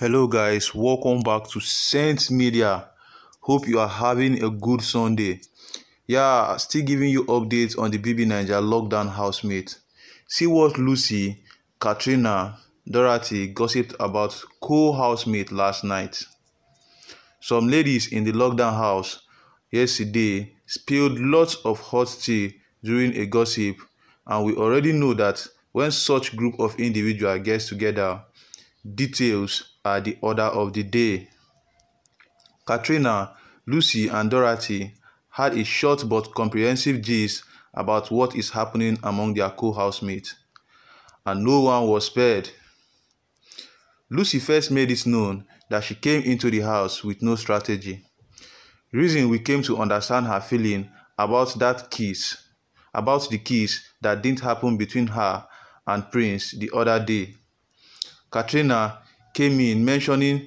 Hello, guys, welcome back to Saints Media. Hope you are having a good Sunday. Yeah, still giving you updates on the BB Niger lockdown housemate. See what Lucy, Katrina, Dorothy gossiped about co housemate last night. Some ladies in the lockdown house yesterday spilled lots of hot tea during a gossip, and we already know that when such group of individuals gets together, Details are the order of the day. Katrina, Lucy and Dorothy had a short but comprehensive gist about what is happening among their co-housemates, and no one was spared. Lucy first made it known that she came into the house with no strategy. Reason we came to understand her feeling about that kiss, about the kiss that didn't happen between her and Prince the other day. Katrina came in mentioning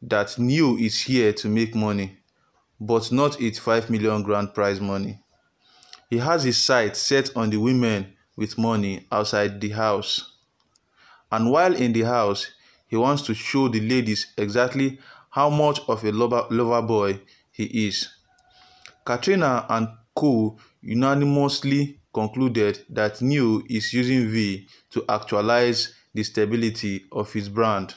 that Neo is here to make money, but not its 5 million grand prize money. He has his sights set on the women with money outside the house. And while in the house, he wants to show the ladies exactly how much of a lover, lover boy he is. Katrina and Co unanimously concluded that Neo is using V to actualize the stability of his brand.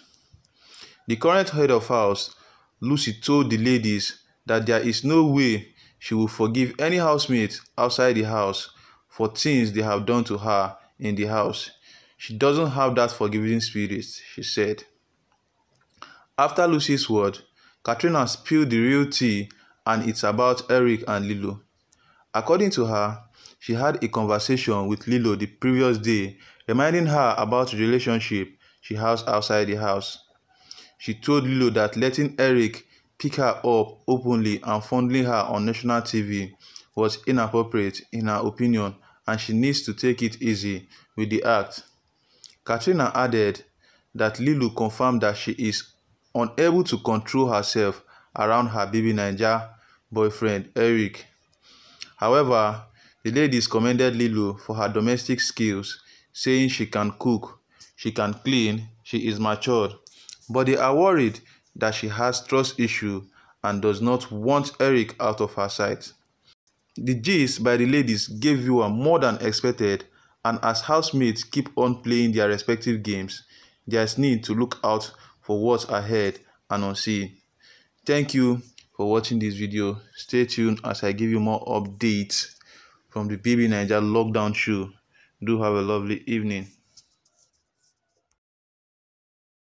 The current head of house, Lucy told the ladies that there is no way she will forgive any housemate outside the house for things they have done to her in the house. She doesn't have that forgiving spirit, she said. After Lucy's word, Katrina spilled the real tea and it's about Eric and Lilo. According to her, she had a conversation with Lilo the previous day reminding her about the relationship she has outside the house. She told Lilo that letting Eric pick her up openly and fondling her on national TV was inappropriate in her opinion and she needs to take it easy with the act. Katrina added that Lilo confirmed that she is unable to control herself around her baby Naija boyfriend Eric. However, the ladies commended Lilo for her domestic skills saying she can cook, she can clean, she is matured. But they are worried that she has trust issue and does not want Eric out of her sight. The gist by the ladies gave you a more than expected and as housemates keep on playing their respective games, there's need to look out for what's ahead and unseen. Thank you for watching this video. Stay tuned as I give you more updates from the BB Niger lockdown show. Do have a lovely evening.